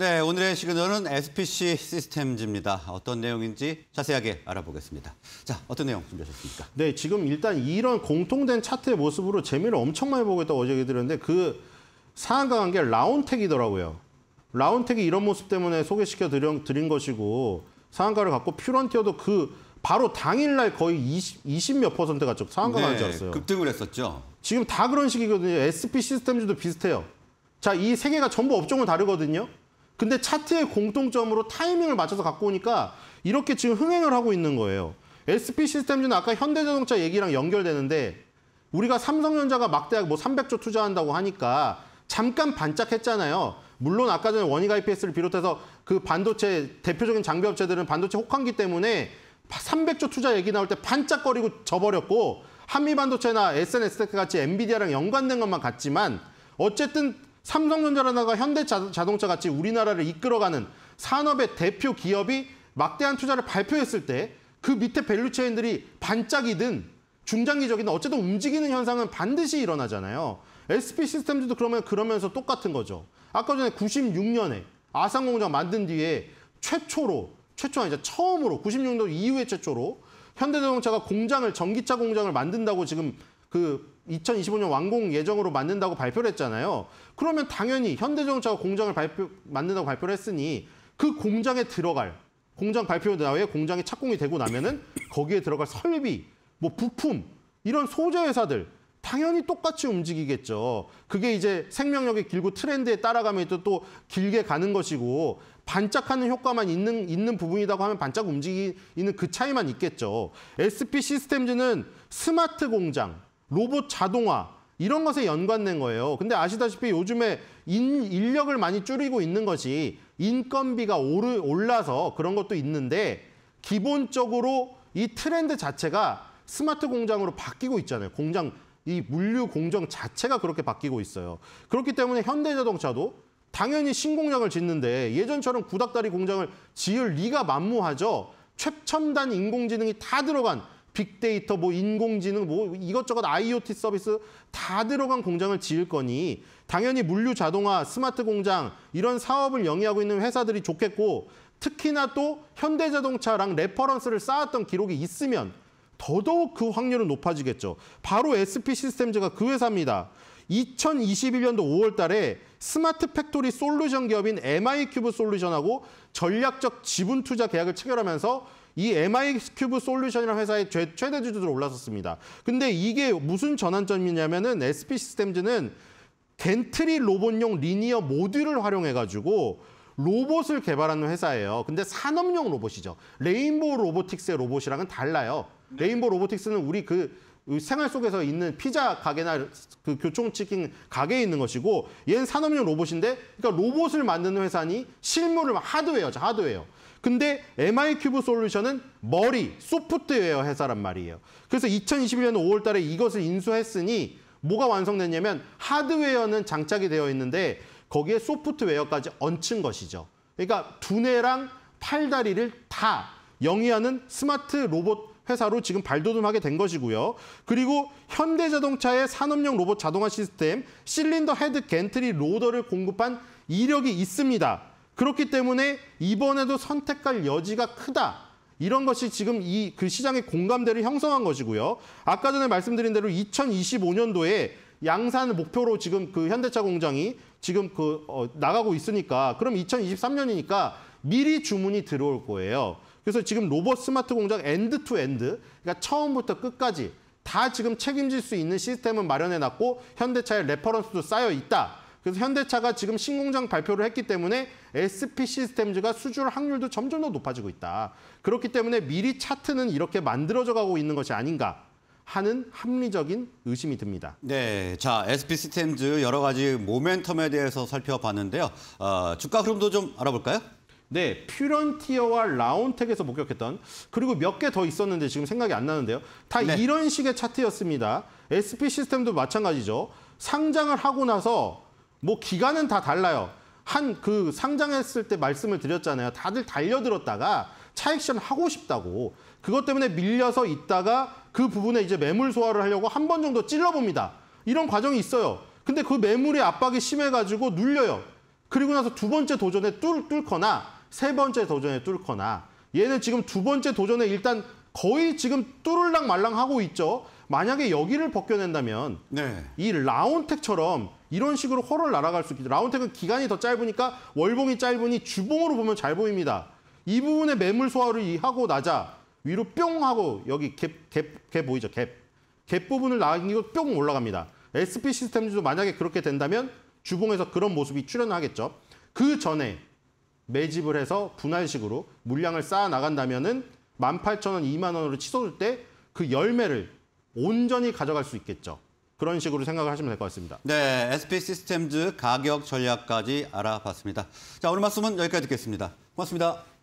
네, 오늘의 시그널은 SPC 시스템즈입니다. 어떤 내용인지 자세하게 알아보겠습니다. 자, 어떤 내용 준비하셨습니까? 네, 지금 일단 이런 공통된 차트의 모습으로 재미를 엄청 많이 보고 있다고 어제 얘기 드렸는데 그 상한가한 게 라운텍이더라고요. 라운텍이 이런 모습 때문에 소개시켜 드린, 드린 것이고 상한가를 갖고 퓨런티어도 그 바로 당일날 거의 20, 20몇 퍼센트 가죠. 상한가 가는 네, 줄았어요 급등을 했었죠. 지금 다 그런 식이거든요. SP 시스템즈도 비슷해요. 자, 이 세 개가 전부 업종은 다르거든요. 근데 차트의 공통점으로 타이밍을 맞춰서 갖고 오니까 이렇게 지금 흥행을 하고 있는 거예요. SP 시스템즈는 아까 현대자동차 얘기랑 연결되는데 우리가 삼성전자가 막대하게 뭐 300조 투자한다고 하니까 잠깐 반짝했잖아요. 물론 아까 전에 원익 IPS를 비롯해서 그 반도체 대표적인 장비 업체들은 반도체 혹한기 때문에 300조 투자 얘기 나올 때 반짝거리고 져버렸고 한미반도체나 SNS테크 같이 엔비디아랑 연관된 것만 같지만 어쨌든 삼성전자라나가 현대자동차 같이 우리나라를 이끌어가는 산업의 대표 기업이 막대한 투자를 발표했을 때 그 밑에 밸류체인들이 반짝이든 중장기적인 어쨌든 움직이는 현상은 반드시 일어나잖아요. SP 시스템즈도 그러면 그러면서 똑같은 거죠. 아까 전에 96년에 아산 공장 만든 뒤에 최초로 최초 아니죠 처음으로 96년도 이후에 최초로 현대자동차가 공장을 전기차 공장을 만든다고 지금 그 2025년 완공 예정으로 만든다고 발표를 했잖아요. 그러면 당연히 현대자동차가 공장을 발표, 만든다고 발표를 했으니 그 공장에 들어갈 공장 발표 다음에 공장이 착공이 되고 나면은 거기에 들어갈 설비, 뭐 부품 이런 소재 회사들 당연히 똑같이 움직이겠죠. 그게 이제 생명력이 길고 트렌드에 따라가면 또, 또 길게 가는 것이고 반짝하는 효과만 있는 있는 부분이라고 하면 반짝 움직이는 그 차이만 있겠죠. SP 시스템즈는 스마트 공장, 로봇 자동화 이런 것에 연관된 거예요. 근데 아시다시피 요즘에 인, 인력을 많이 줄이고 있는 것이 인건비가 오르, 올라서 그런 것도 있는데 기본적으로 이 트렌드 자체가 스마트 공장으로 바뀌고 있잖아요. 공장 이 물류 공정 자체가 그렇게 바뀌고 있어요. 그렇기 때문에 현대자동차도 당연히 신공장을 짓는데 예전처럼 구닥다리 공장을 지을 리가 만무하죠. 최첨단 인공지능이 다 들어간 빅데이터, 뭐 인공지능, 뭐 이것저것 IoT 서비스 다 들어간 공장을 지을 거니 당연히 물류 자동화, 스마트 공장 이런 사업을 영위하고 있는 회사들이 좋겠고 특히나 또 현대자동차랑 레퍼런스를 쌓았던 기록이 있으면 더더욱 그 확률은 높아지겠죠. 바로 SP 시스템즈가 그 회사입니다. 2021년도 5월 달에 스마트 팩토리 솔루션 기업인 MI 큐브 솔루션하고 전략적 지분 투자 계약을 체결하면서 이 MI 큐브 솔루션이라는 회사의 최대 주주로 올라섰습니다. 근데 이게 무슨 전환점이냐면은 SP 시스템즈는 겐트리 로봇용 리니어 모듈을 활용해가지고 로봇을 개발하는 회사예요. 근데 산업용 로봇이죠. 레인보우 로보틱스의 로봇이랑은 달라요. 레인보우 로보틱스는 우리 그 생활 속에서 있는 피자 가게나 그 교촌치킨 가게에 있는 것이고 얘는 산업용 로봇인데 그러니까 로봇을 만드는 회사니 실물을 하드웨어죠 하드웨어 근데 MI 큐브 솔루션은 머리 소프트웨어 회사란 말이에요 그래서 2021년 5월 달에 이것을 인수했으니 뭐가 완성됐냐면 하드웨어는 장착이 되어 있는데 거기에 소프트웨어까지 얹힌 것이죠 그러니까 두뇌랑 팔다리를 다 영위하는 스마트 로봇 회사로 지금 발돋움하게 된 것이고요. 그리고 현대자동차의 산업용 로봇 자동화 시스템 실린더 헤드 겐트리 로더를 공급한 이력이 있습니다. 그렇기 때문에 이번에도 선택할 여지가 크다. 이런 것이 지금 이 그 시장의 공감대를 형성한 것이고요. 아까 전에 말씀드린 대로 2025년도에 양산 목표로 지금 그 현대차 공장이 지금 그 어, 나가고 있으니까 그럼 2023년이니까 미리 주문이 들어올 거예요. 그래서 지금 로봇 스마트 공장 엔드 투 엔드, 그러니까 처음부터 끝까지 다 지금 책임질 수 있는 시스템은 마련해놨고 현대차의 레퍼런스도 쌓여 있다. 그래서 현대차가 지금 신공장 발표를 했기 때문에 SP 시스템즈가 수주를 확률도 점점 더 높아지고 있다. 그렇기 때문에 미리 차트는 이렇게 만들어져 가고 있는 것이 아닌가 하는 합리적인 의심이 듭니다. 네, 자 SP 시스템즈 여러 가지 모멘텀에 대해서 살펴봤는데요. 어, 주가 흐름도 좀 알아볼까요? 네, 퓨런티어와 라온텍에서 목격했던 그리고 몇 개 더 있었는데 지금 생각이 안 나는데요. 다 네. 이런 식의 차트였습니다. SP 시스템도 마찬가지죠. 상장을 하고 나서 뭐 기간은 다 달라요. 한 그 상장했을 때 말씀을 드렸잖아요. 다들 달려들었다가 차익 실현 하고 싶다고 그것 때문에 밀려서 있다가 그 부분에 이제 매물 소화를 하려고 한 번 정도 찔러봅니다. 이런 과정이 있어요. 근데 그 매물의 압박이 심해가지고 눌려요. 그리고 나서 두 번째 도전에 뚫 뚫거나 세 번째 도전에 뚫거나 얘는 지금 두 번째 도전에 일단 거의 지금 뚫을랑 말랑하고 있죠. 만약에 여기를 벗겨낸다면 네. 이 라운텍처럼 이런 식으로 홀을 날아갈 수 있죠. 라운텍은 기간이 더 짧으니까 월봉이 짧으니 주봉으로 보면 잘 보입니다. 이 부분에 매물 소화를 하고 나자 위로 뿅 하고 여기 갭, 갭, 갭 보이죠? 갭. 갭 부분을 나기고뿅 올라갑니다. SP 시스템즈도 만약에 그렇게 된다면 주봉에서 그런 모습이 출현하겠죠. 그 전에 매집을 해서 분할식으로 물량을 쌓아 나간다면은 18,000원, 2만 원으로 치솟을 때 그 열매를 온전히 가져갈 수 있겠죠. 그런 식으로 생각을 하시면 될 것 같습니다. 네, SP 시스템즈 가격 전략까지 알아봤습니다. 자, 오늘 말씀은 여기까지 듣겠습니다. 고맙습니다.